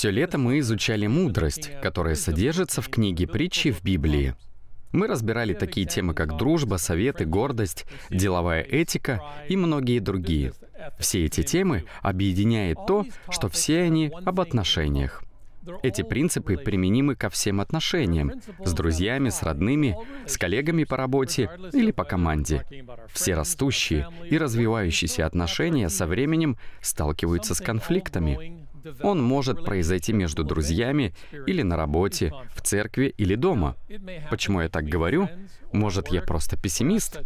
Все лето мы изучали мудрость, которая содержится в книге притчи в Библии. Мы разбирали такие темы, как дружба, советы, гордость, деловая этика и многие другие. Все эти темы объединяет то, что все они об отношениях. Эти принципы применимы ко всем отношениям — с друзьями, с родными, с коллегами по работе или по команде. Все растущие и развивающиеся отношения со временем сталкиваются с конфликтами. Он может произойти между друзьями или на работе, в церкви или дома. Почему я так говорю? Может, я просто пессимист?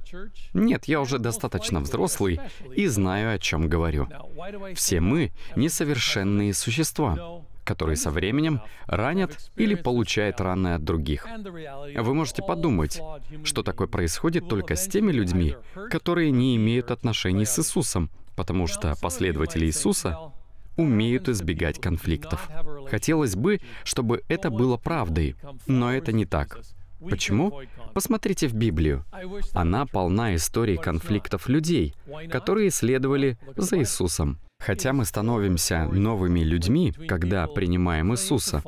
Нет, я уже достаточно взрослый и знаю, о чем говорю. Все мы несовершенные существа которые со временем ранят или получают раны от других. Вы можете подумать, что такое происходит только с теми людьми, которые не имеют отношений с Иисусом, потому что последователи Иисуса умеют избегать конфликтов. Хотелось бы, чтобы это было правдой, но это не так. Почему? Посмотрите в Библию. Она полна историй конфликтов людей, которые следовали за Иисусом. Хотя мы становимся новыми людьми, когда принимаем Иисуса,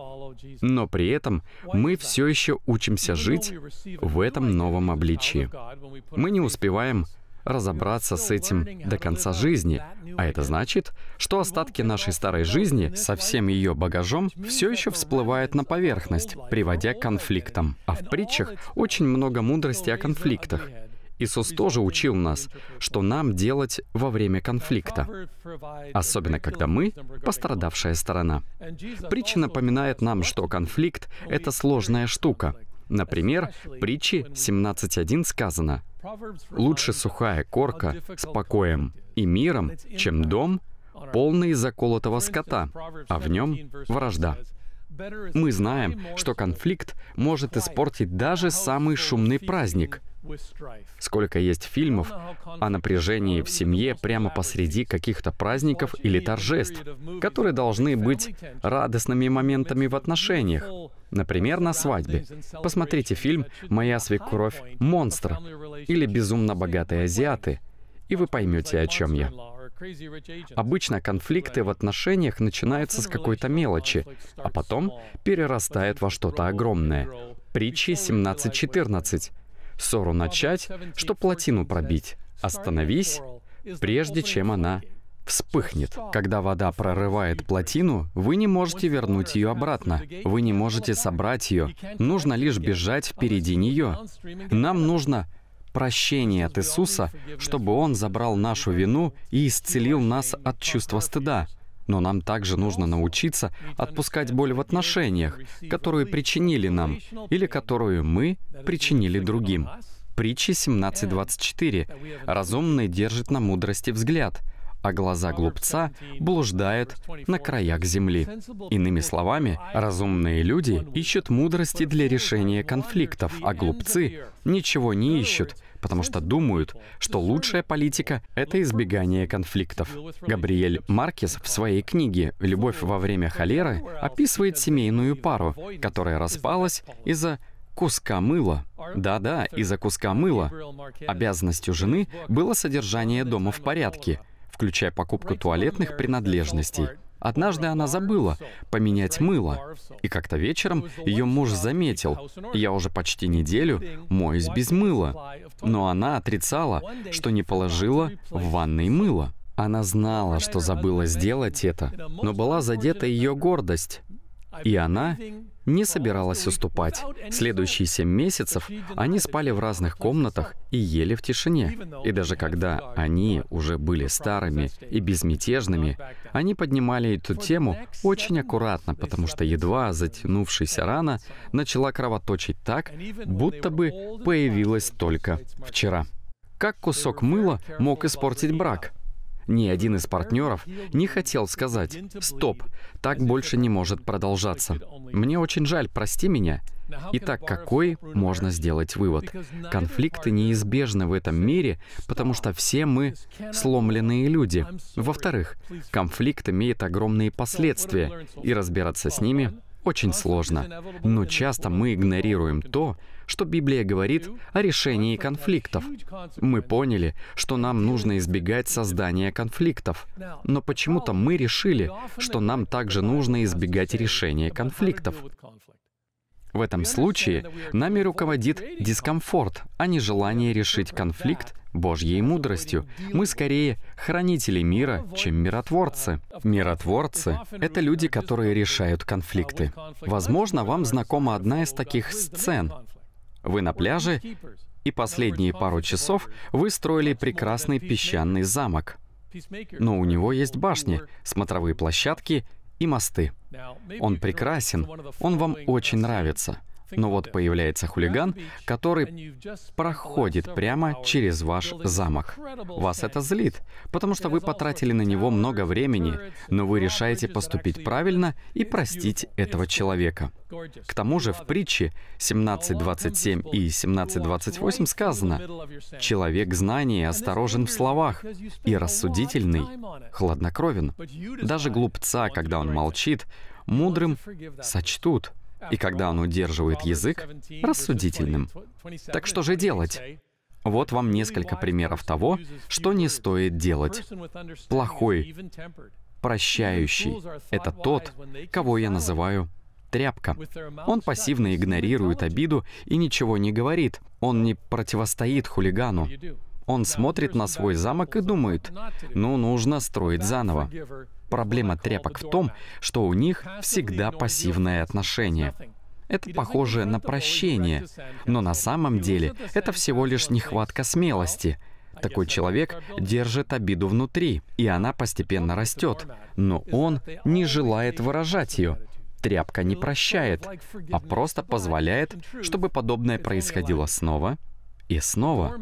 но при этом мы все еще учимся жить в этом новом обличии. Мы не успеваем разобраться с этим до конца жизни. А это значит, что остатки нашей старой жизни со всем ее багажом все еще всплывают на поверхность, приводя к конфликтам. А в притчах очень много мудрости о конфликтах. Иисус тоже учил нас, что нам делать во время конфликта, особенно когда мы — пострадавшая сторона. Притча напоминает нам, что конфликт — это сложная штука — Например, в притче 17.1 сказано «Лучше сухая корка с покоем и миром, чем дом, полный заколотого скота, а в нем вражда». Мы знаем, что конфликт может испортить даже самый шумный праздник — Сколько есть фильмов о напряжении в семье прямо посреди каких-то праздников или торжеств, которые должны быть радостными моментами в отношениях, например, на свадьбе. Посмотрите фильм «Моя свекровь — монстр» или «Безумно богатые азиаты», и вы поймете, о чем я. Обычно конфликты в отношениях начинаются с какой-то мелочи, а потом перерастают во что-то огромное. Притчи 17.14 ссору начать, что плотину пробить. Остановись, прежде чем она вспыхнет. Когда вода прорывает плотину, вы не можете вернуть ее обратно. Вы не можете собрать ее. Нужно лишь бежать впереди нее. Нам нужно прощение от Иисуса, чтобы Он забрал нашу вину и исцелил нас от чувства стыда. Но нам также нужно научиться отпускать боль в отношениях, которые причинили нам или которую мы причинили другим. Притчи 17.24. «Разумный держит на мудрости взгляд, а глаза глупца блуждают на краях земли. Иными словами, разумные люди ищут мудрости для решения конфликтов, а глупцы ничего не ищут, потому что думают, что лучшая политика — это избегание конфликтов. Габриэль Маркес в своей книге «Любовь во время холеры» описывает семейную пару, которая распалась из-за куска мыла. Да-да, из-за куска мыла. Обязанностью жены было содержание дома в порядке — включая покупку туалетных принадлежностей. Однажды она забыла поменять мыло, и как-то вечером ее муж заметил, я уже почти неделю моюсь без мыла, но она отрицала, что не положила в ванной мыло. Она знала, что забыла сделать это, но была задета ее гордость. И она не собиралась уступать. Следующие семь месяцев они спали в разных комнатах и ели в тишине. И даже когда они уже были старыми и безмятежными, они поднимали эту тему очень аккуратно, потому что едва затянувшаяся рана начала кровоточить так, будто бы появилась только вчера. Как кусок мыла мог испортить брак? Ни один из партнеров не хотел сказать «Стоп, так больше не может продолжаться». Мне очень жаль, прости меня. Итак, какой можно сделать вывод? Конфликты неизбежны в этом мире, потому что все мы сломленные люди. Во-вторых, конфликт имеет огромные последствия, и разбираться с ними очень сложно, но часто мы игнорируем то, что Библия говорит о решении конфликтов. Мы поняли, что нам нужно избегать создания конфликтов, но почему-то мы решили, что нам также нужно избегать решения конфликтов. В этом случае нами руководит дискомфорт, а не желание решить конфликт Божьей мудростью. Мы скорее хранители мира, чем миротворцы. Миротворцы — это люди, которые решают конфликты. Возможно, вам знакома одна из таких сцен. Вы на пляже, и последние пару часов вы строили прекрасный песчаный замок. Но у него есть башни, смотровые площадки и мосты. Он прекрасен, он вам очень нравится — но ну вот появляется хулиган, который проходит прямо через ваш замок. Вас это злит, потому что вы потратили на него много времени, но вы решаете поступить правильно и простить этого человека. К тому же в притче 17.27 и 17.28 сказано «Человек знания осторожен в словах и рассудительный, хладнокровен. Даже глупца, когда он молчит, мудрым сочтут» и когда он удерживает язык, рассудительным. Так что же делать? Вот вам несколько примеров того, что не стоит делать. Плохой, прощающий — это тот, кого я называю тряпка. Он пассивно игнорирует обиду и ничего не говорит. Он не противостоит хулигану. Он смотрит на свой замок и думает, ну, нужно строить заново. Проблема тряпок в том, что у них всегда пассивное отношение. Это похоже на прощение, но на самом деле это всего лишь нехватка смелости. Такой человек держит обиду внутри, и она постепенно растет, но он не желает выражать ее. Тряпка не прощает, а просто позволяет, чтобы подобное происходило снова и снова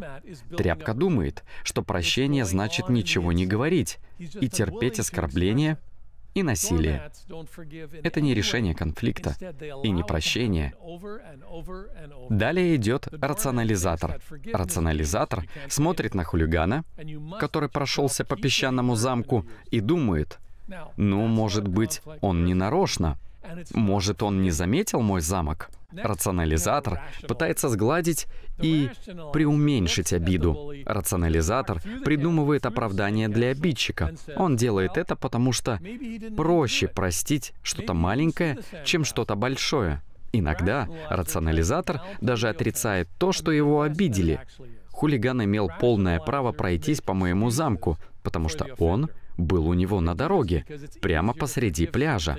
тряпка думает, что прощение значит ничего не говорить и терпеть оскорбления и насилие. Это не решение конфликта и не прощение. Далее идет рационализатор. Рационализатор смотрит на хулигана, который прошелся по песчаному замку, и думает, ну, может быть, он не нарочно. Может, он не заметил мой замок? Рационализатор пытается сгладить и преуменьшить обиду. Рационализатор придумывает оправдание для обидчика. Он делает это, потому что проще простить что-то маленькое, чем что-то большое. Иногда рационализатор даже отрицает то, что его обидели. Хулиган имел полное право пройтись по моему замку, потому что он был у него на дороге, прямо посреди пляжа.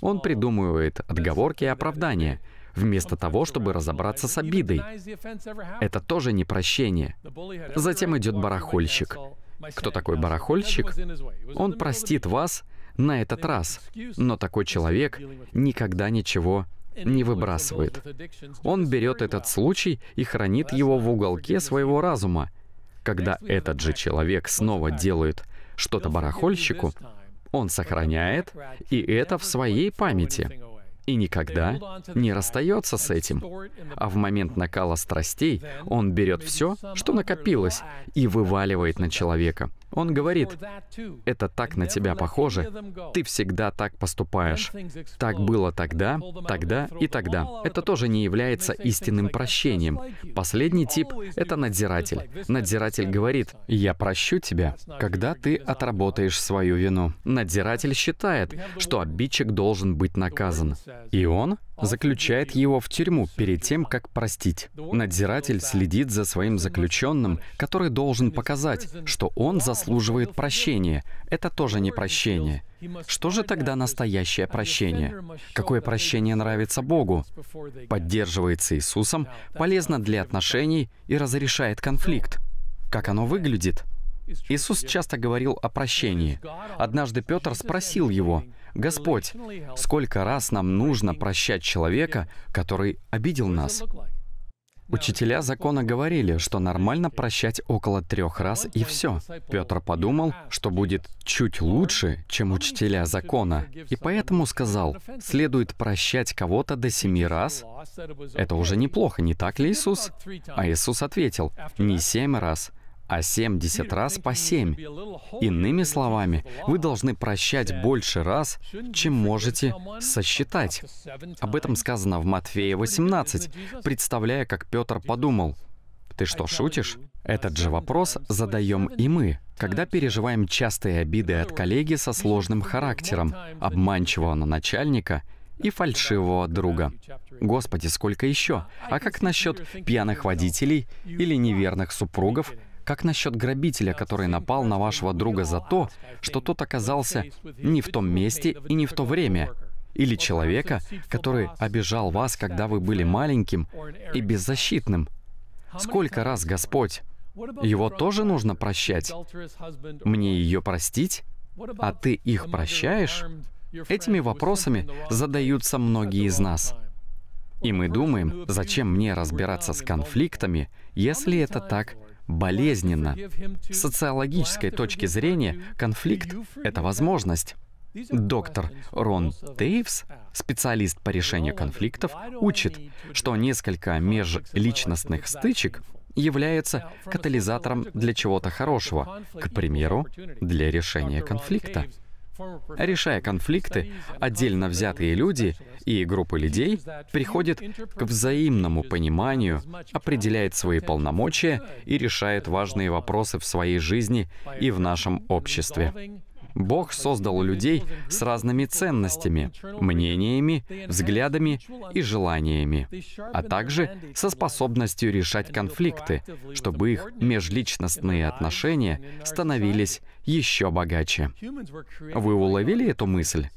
Он придумывает отговорки и оправдания, вместо того, чтобы разобраться с обидой. Это тоже не прощение. Затем идет барахольщик. Кто такой барахольщик? Он простит вас на этот раз, но такой человек никогда ничего не выбрасывает. Он берет этот случай и хранит его в уголке своего разума. Когда этот же человек снова делает что-то барахольщику, он сохраняет, и это в своей памяти. И никогда не расстается с этим. А в момент накала страстей он берет все, что накопилось, и вываливает на человека. Он говорит, это так на тебя похоже, ты всегда так поступаешь. Так было тогда, тогда и тогда. Это тоже не является истинным прощением. Последний тип — это надзиратель. Надзиратель говорит, я прощу тебя, когда ты отработаешь свою вину. Надзиратель считает, что обидчик должен быть наказан. И он заключает его в тюрьму перед тем, как простить. Надзиратель следит за своим заключенным, который должен показать, что он заслужил заслуживает прощения. Это тоже не прощение. Что же тогда настоящее прощение? Какое прощение нравится Богу? Поддерживается Иисусом, полезно для отношений и разрешает конфликт. Как оно выглядит? Иисус часто говорил о прощении. Однажды Петр спросил его, «Господь, сколько раз нам нужно прощать человека, который обидел нас?» Учителя закона говорили, что нормально прощать около трех раз и все. Петр подумал, что будет чуть лучше, чем учителя закона, и поэтому сказал, следует прощать кого-то до семи раз. Это уже неплохо, не так ли, Иисус? А Иисус ответил, не семь раз, а 70 раз по 7. Иными словами, вы должны прощать больше раз, чем можете сосчитать. Об этом сказано в Матфея 18, представляя, как Петр подумал, «Ты что, шутишь?» Этот же вопрос задаем и мы, когда переживаем частые обиды от коллеги со сложным характером, обманчивого на начальника и фальшивого друга. Господи, сколько еще? А как насчет пьяных водителей или неверных супругов, как насчет грабителя, который напал на вашего друга за то, что тот оказался не в том месте и не в то время, или человека, который обижал вас, когда вы были маленьким и беззащитным? Сколько раз Господь? Его тоже нужно прощать? Мне ее простить? А ты их прощаешь? Этими вопросами задаются многие из нас. И мы думаем, зачем мне разбираться с конфликтами, если это так болезненно. С социологической точки зрения конфликт — это возможность. Доктор Рон Тейвс, специалист по решению конфликтов, учит, что несколько межличностных стычек является катализатором для чего-то хорошего, к примеру, для решения конфликта. Решая конфликты, отдельно взятые люди и группы людей приходят к взаимному пониманию, определяет свои полномочия и решает важные вопросы в своей жизни и в нашем обществе. Бог создал людей с разными ценностями, мнениями, взглядами и желаниями, а также со способностью решать конфликты, чтобы их межличностные отношения становились еще богаче. Вы уловили эту мысль?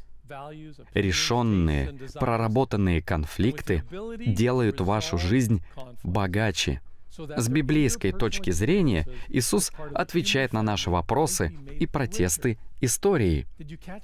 Решенные, проработанные конфликты делают вашу жизнь богаче, с библейской точки зрения Иисус отвечает на наши вопросы и протесты истории.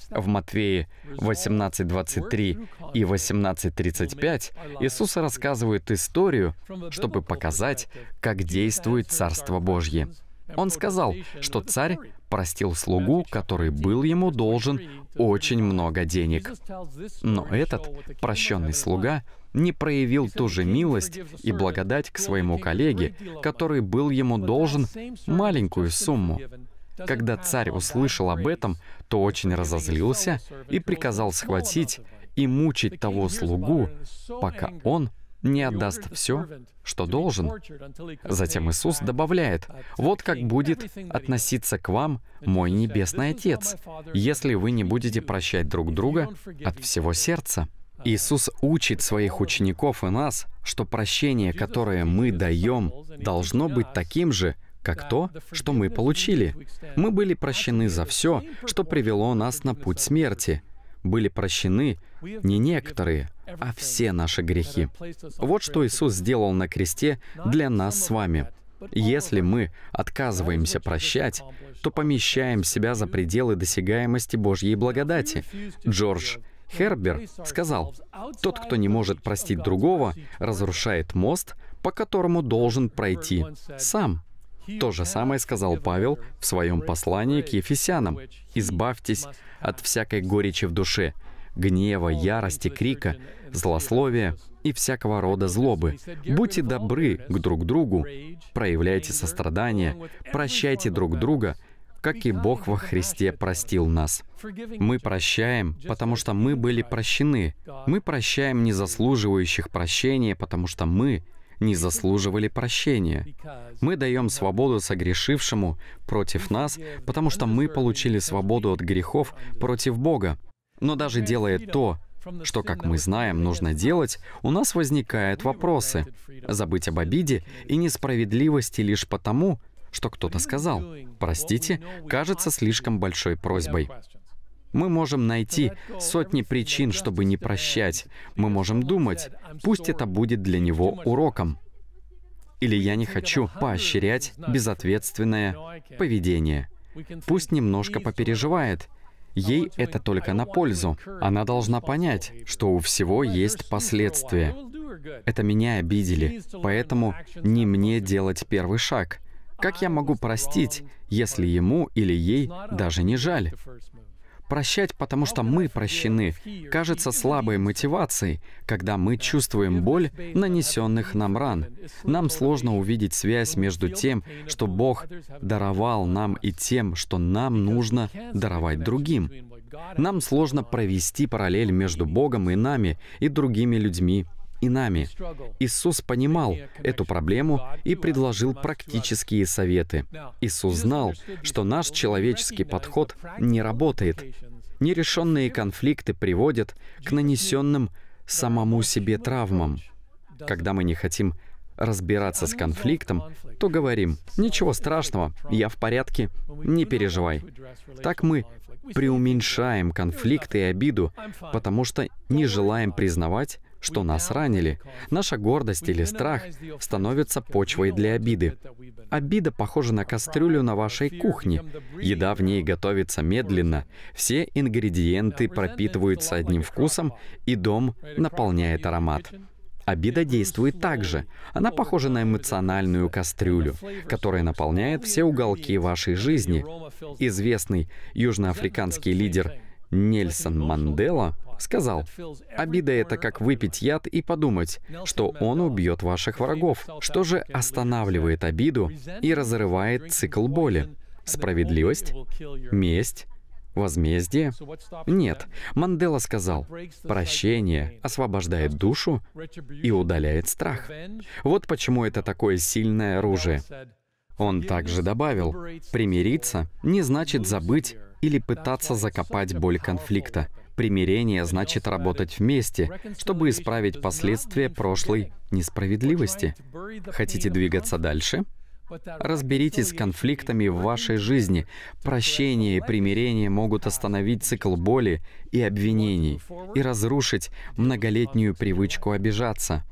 В Матвее 18.23 и 18.35 Иисус рассказывает историю, чтобы показать, как действует Царство Божье. Он сказал, что царь простил слугу, который был ему должен очень много денег. Но этот прощенный слуга не проявил ту же милость и благодать к своему коллеге, который был ему должен маленькую сумму. Когда царь услышал об этом, то очень разозлился и приказал схватить и мучить того слугу, пока он не отдаст все, что должен. Затем Иисус добавляет, «Вот как будет относиться к вам мой Небесный Отец, если вы не будете прощать друг друга от всего сердца». Иисус учит своих учеников и нас, что прощение, которое мы даем, должно быть таким же, как то, что мы получили. Мы были прощены за все, что привело нас на путь смерти. Были прощены не некоторые, а все наши грехи. Вот что Иисус сделал на кресте для нас с вами. Если мы отказываемся прощать, то помещаем себя за пределы досягаемости Божьей благодати. Джордж Хербер сказал, «Тот, кто не может простить другого, разрушает мост, по которому должен пройти сам». То же самое сказал Павел в своем послании к Ефесянам. «Избавьтесь от всякой горечи в душе, гнева, ярости, крика, злословия и всякого рода злобы. Будьте добры к друг другу, проявляйте сострадание, прощайте друг друга, как и Бог во Христе простил нас. Мы прощаем, потому что мы были прощены. Мы прощаем незаслуживающих прощения, потому что мы не заслуживали прощения. Мы даем свободу согрешившему против нас, потому что мы получили свободу от грехов против Бога. Но даже делая то, что, как мы знаем, нужно делать, у нас возникают вопросы. Забыть об обиде и несправедливости лишь потому, что кто-то сказал. Простите, кажется слишком большой просьбой. Мы можем найти сотни причин, чтобы не прощать. Мы можем думать, пусть это будет для него уроком. Или я не хочу поощрять безответственное поведение. Пусть немножко попереживает — Ей это только на пользу. Она должна понять, что у всего есть последствия. Это меня обидели, поэтому не мне делать первый шаг. Как я могу простить, если ему или ей даже не жаль? Прощать, потому что мы прощены, кажется слабой мотивацией, когда мы чувствуем боль нанесенных нам ран. Нам сложно увидеть связь между тем, что Бог даровал нам и тем, что нам нужно даровать другим. Нам сложно провести параллель между Богом и нами и другими людьми и нами. Иисус понимал эту проблему и предложил практические советы. Иисус знал, что наш человеческий подход не работает. Нерешенные конфликты приводят к нанесенным самому себе травмам. Когда мы не хотим разбираться с конфликтом, то говорим, ничего страшного, я в порядке, не переживай. Так мы преуменьшаем конфликт и обиду, потому что не желаем признавать, что нас ранили. Наша гордость или страх становится почвой для обиды. Обида похожа на кастрюлю на вашей кухне. Еда в ней готовится медленно, все ингредиенты пропитываются одним вкусом, и дом наполняет аромат. Обида действует так же. Она похожа на эмоциональную кастрюлю, которая наполняет все уголки вашей жизни. Известный южноафриканский лидер Нельсон Мандела Сказал, обида это как выпить яд и подумать, что он убьет ваших врагов. Что же останавливает обиду и разрывает цикл боли? Справедливость? Месть? Возмездие? Нет. Мандела сказал, прощение освобождает душу и удаляет страх. Вот почему это такое сильное оружие. Он также добавил, примириться не значит забыть или пытаться закопать боль конфликта. Примирение значит работать вместе, чтобы исправить последствия прошлой несправедливости. Хотите двигаться дальше? Разберитесь с конфликтами в вашей жизни. Прощение и примирение могут остановить цикл боли и обвинений и разрушить многолетнюю привычку обижаться.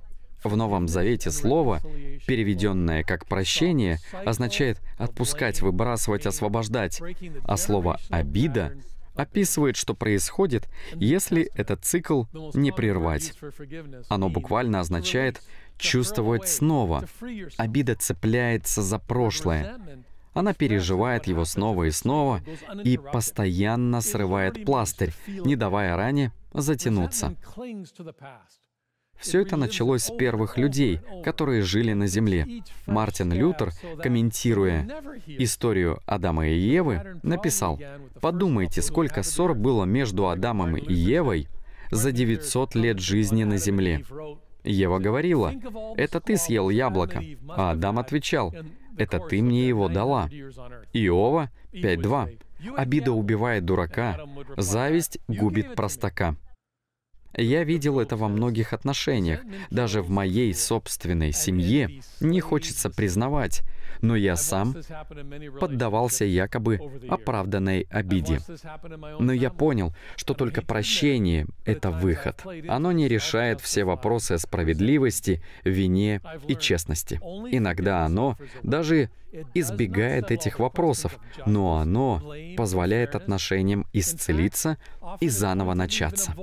В Новом Завете слово, переведенное как «прощение», означает «отпускать», «выбрасывать», «освобождать», а слово «обида» описывает, что происходит, если этот цикл не прервать. Оно буквально означает «чувствовать снова». Обида цепляется за прошлое. Она переживает его снова и снова и постоянно срывает пластырь, не давая ране затянуться. Все это началось с первых людей, которые жили на Земле. Мартин Лютер, комментируя историю Адама и Евы, написал, «Подумайте, сколько ссор было между Адамом и Евой за 900 лет жизни на Земле». Ева говорила, «Это ты съел яблоко». А Адам отвечал, «Это ты мне его дала». Иова 5.2. Обида убивает дурака, зависть губит простака. Я видел это во многих отношениях. Даже в моей собственной семье не хочется признавать, но я сам поддавался якобы оправданной обиде. Но я понял, что только прощение — это выход. Оно не решает все вопросы о справедливости, вине и честности. Иногда оно даже избегает этих вопросов, но оно позволяет отношениям исцелиться и заново начаться.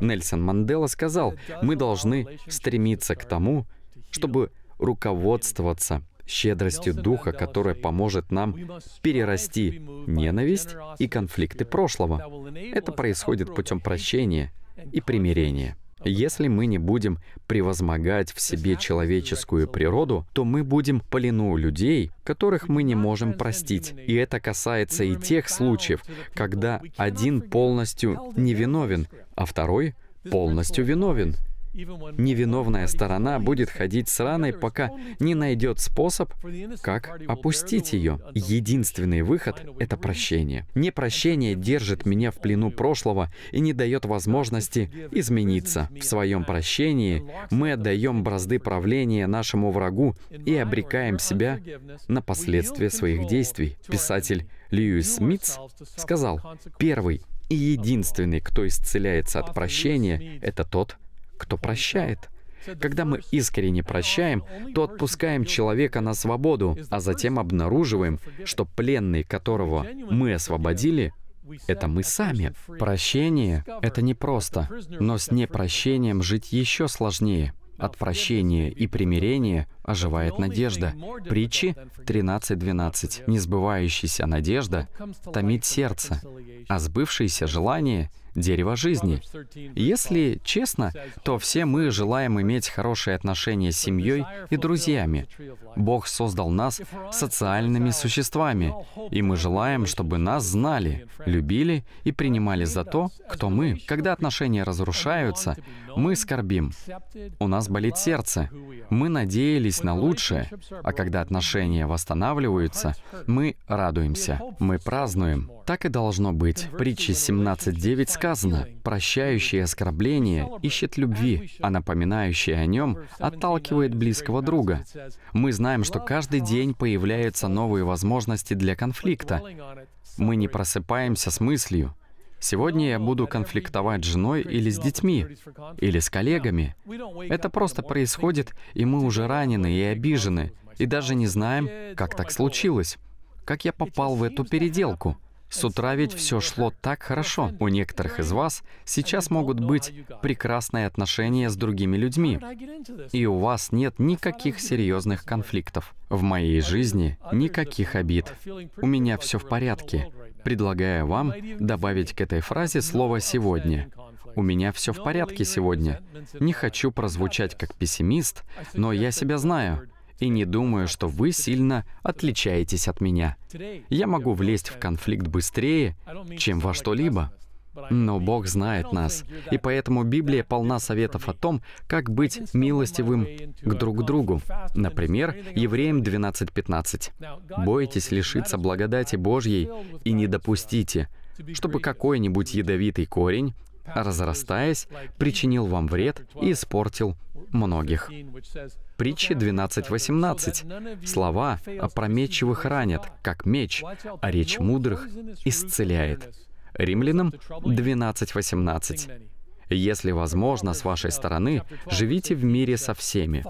Нельсон Мандела сказал, мы должны стремиться к тому, чтобы руководствоваться щедростью Духа, которая поможет нам перерасти ненависть и конфликты прошлого. Это происходит путем прощения и примирения. Если мы не будем превозмогать в себе человеческую природу, то мы будем плену людей, которых мы не можем простить. И это касается и тех случаев, когда один полностью невиновен, а второй полностью виновен невиновная сторона будет ходить с раной, пока не найдет способ, как опустить ее. Единственный выход — это прощение. Непрощение держит меня в плену прошлого и не дает возможности измениться. В своем прощении мы отдаем бразды правления нашему врагу и обрекаем себя на последствия своих действий. Писатель Льюис Смитс сказал, «Первый и единственный, кто исцеляется от прощения, это тот, кто прощает. Когда мы искренне прощаем, то отпускаем человека на свободу, а затем обнаруживаем, что пленный, которого мы освободили, это мы сами. Прощение — это непросто, но с непрощением жить еще сложнее. От прощения и примирения оживает надежда. Притчи 13.12. Несбывающаяся надежда томит сердце, а сбывшееся желание — дерево жизни. Если честно, то все мы желаем иметь хорошие отношения с семьей и друзьями. Бог создал нас социальными существами, и мы желаем, чтобы нас знали, любили и принимали за то, кто мы. Когда отношения разрушаются, мы скорбим. У нас болит сердце. Мы надеялись на лучшее. А когда отношения восстанавливаются, мы радуемся. Мы празднуем. Так и должно быть. Притча 17.9 сказано, «Прощающий оскорбление ищет любви, а напоминающий о нем отталкивает близкого друга». Мы знаем, что каждый день появляются новые возможности для конфликта. Мы не просыпаемся с мыслью, Сегодня я буду конфликтовать с женой или с детьми, или с коллегами. Это просто происходит, и мы уже ранены и обижены, и даже не знаем, как так случилось, как я попал в эту переделку. С утра ведь все шло так хорошо. У некоторых из вас сейчас могут быть прекрасные отношения с другими людьми, и у вас нет никаких серьезных конфликтов. В моей жизни никаких обид. У меня все в порядке предлагая вам добавить к этой фразе слово «сегодня». У меня все в порядке сегодня. Не хочу прозвучать как пессимист, но я себя знаю и не думаю, что вы сильно отличаетесь от меня. Я могу влезть в конфликт быстрее, чем во что-либо. Но Бог знает нас, и поэтому Библия полна советов о том, как быть милостивым к друг другу. Например, Евреям 12.15. «Бойтесь лишиться благодати Божьей и не допустите, чтобы какой-нибудь ядовитый корень, разрастаясь, причинил вам вред и испортил многих. Притчи 12.18. Слова опрометчивых ранят, как меч, а речь мудрых исцеляет. Римлянам 12.18. Если возможно, с вашей стороны, живите в мире со всеми.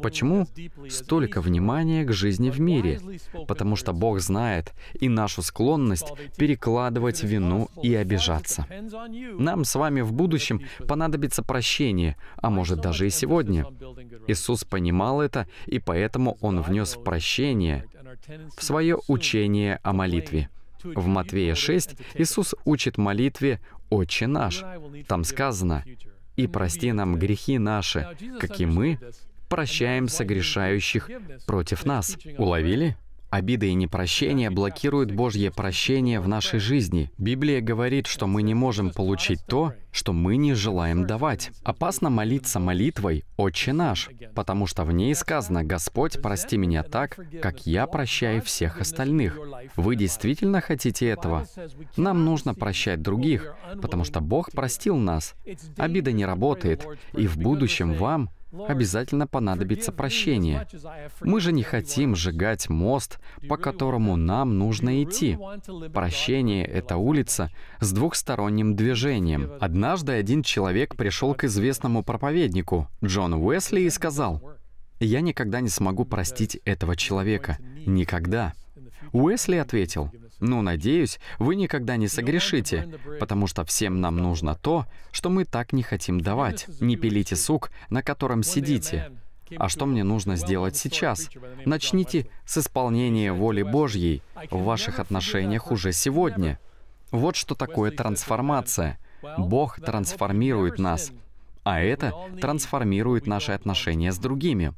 Почему столько внимания к жизни в мире? Потому что Бог знает и нашу склонность перекладывать вину и обижаться. Нам с вами в будущем понадобится прощение, а может даже и сегодня. Иисус понимал это, и поэтому Он внес прощение в свое учение о молитве. В Матвея 6 Иисус учит молитве «Отче наш». Там сказано «И прости нам грехи наши, как и мы прощаем согрешающих против нас». Уловили? Обида и непрощение блокируют Божье прощение в нашей жизни. Библия говорит, что мы не можем получить то, что мы не желаем давать. Опасно молиться молитвой «Отче наш», потому что в ней сказано «Господь, прости меня так, как я прощаю всех остальных». Вы действительно хотите этого? Нам нужно прощать других, потому что Бог простил нас. Обида не работает, и в будущем вам — обязательно понадобится прощение. Мы же не хотим сжигать мост, по которому нам нужно идти. Прощение — это улица с двухсторонним движением. Однажды один человек пришел к известному проповеднику, Джону Уэсли, и сказал, «Я никогда не смогу простить этого человека. Никогда». Уэсли ответил, ну, надеюсь, вы никогда не согрешите, потому что всем нам нужно то, что мы так не хотим давать. Не пилите сук, на котором сидите. А что мне нужно сделать сейчас? Начните с исполнения воли Божьей в ваших отношениях уже сегодня. Вот что такое трансформация. Бог трансформирует нас, а это трансформирует наши отношения с другими.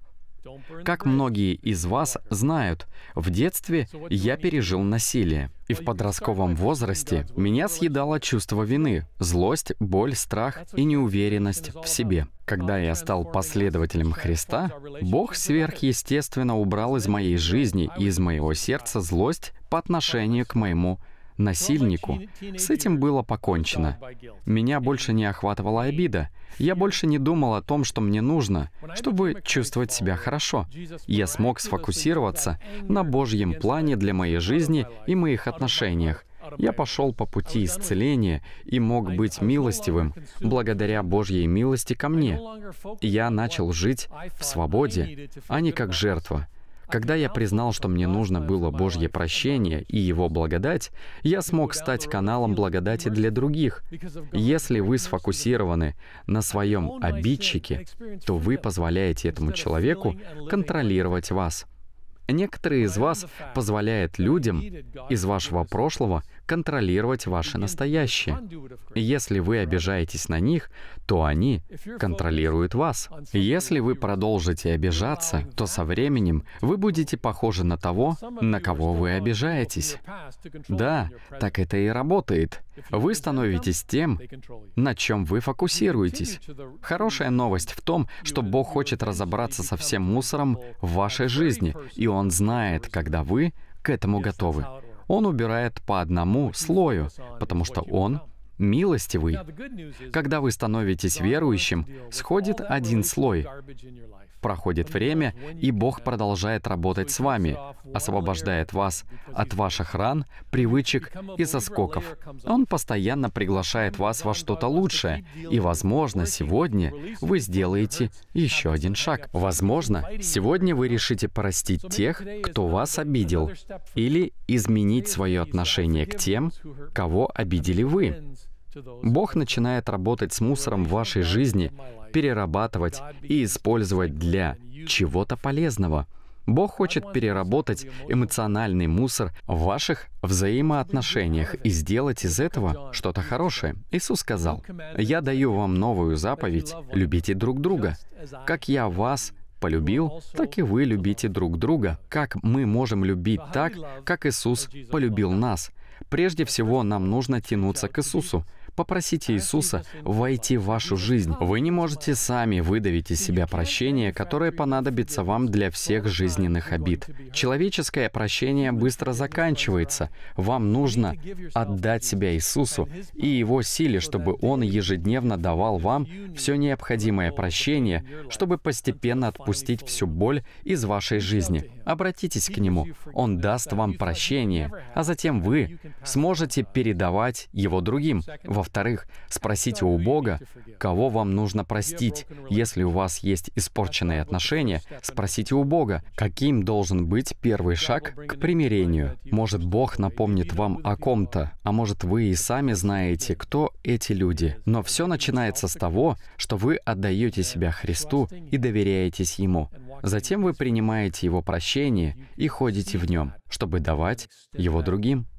Как многие из вас знают, в детстве я пережил насилие, и в подростковом возрасте меня съедало чувство вины, злость, боль, страх и неуверенность в себе. Когда я стал последователем Христа, Бог сверхъестественно убрал из моей жизни и из моего сердца злость по отношению к моему насильнику. С этим было покончено. Меня больше не охватывала обида. Я больше не думал о том, что мне нужно, чтобы чувствовать себя хорошо. Я смог сфокусироваться на Божьем плане для моей жизни и моих отношениях. Я пошел по пути исцеления и мог быть милостивым благодаря Божьей милости ко мне. Я начал жить в свободе, а не как жертва. Когда я признал, что мне нужно было Божье прощение и Его благодать, я смог стать каналом благодати для других. Если вы сфокусированы на своем обидчике, то вы позволяете этому человеку контролировать вас. Некоторые из вас позволяют людям из вашего прошлого — контролировать ваше настоящее. Если вы обижаетесь на них, то они контролируют вас. Если вы продолжите обижаться, то со временем вы будете похожи на того, на кого вы обижаетесь. Да, так это и работает. Вы становитесь тем, на чем вы фокусируетесь. Хорошая новость в том, что Бог хочет разобраться со всем мусором в вашей жизни, и Он знает, когда вы к этому готовы. Он убирает по одному слою, потому что Он милостивый. Когда вы становитесь верующим, сходит один слой проходит время, и Бог продолжает работать с вами, освобождает вас от ваших ран, привычек и заскоков. Он постоянно приглашает вас во что-то лучшее, и, возможно, сегодня вы сделаете еще один шаг. Возможно, сегодня вы решите простить тех, кто вас обидел, или изменить свое отношение к тем, кого обидели вы. Бог начинает работать с мусором в вашей жизни, перерабатывать и использовать для чего-то полезного. Бог хочет переработать эмоциональный мусор в ваших взаимоотношениях и сделать из этого что-то хорошее. Иисус сказал, «Я даю вам новую заповедь, любите друг друга. Как я вас полюбил, так и вы любите друг друга. Как мы можем любить так, как Иисус полюбил нас?» Прежде всего, нам нужно тянуться к Иисусу. Попросите э, Иисуса ну, войти в вашу жизнь. Ну, вы не можете сами выдавить из себя прощение, которое понадобится вам для всех жизненных обид. Человеческое прощение быстро заканчивается. Вам нужно отдать себя Иисусу и Его силе, чтобы Он ежедневно давал вам все необходимое прощение, чтобы постепенно отпустить всю боль из вашей жизни. Обратитесь к Нему. Он даст вам прощение, а затем вы сможете передавать его другим. Во во-вторых, спросите у Бога, кого вам нужно простить. Если у вас есть испорченные отношения, спросите у Бога, каким должен быть первый шаг к примирению. Может, Бог напомнит вам о ком-то, а может, вы и сами знаете, кто эти люди. Но все начинается с того, что вы отдаете себя Христу и доверяетесь Ему. Затем вы принимаете Его прощение и ходите в Нем, чтобы давать его другим.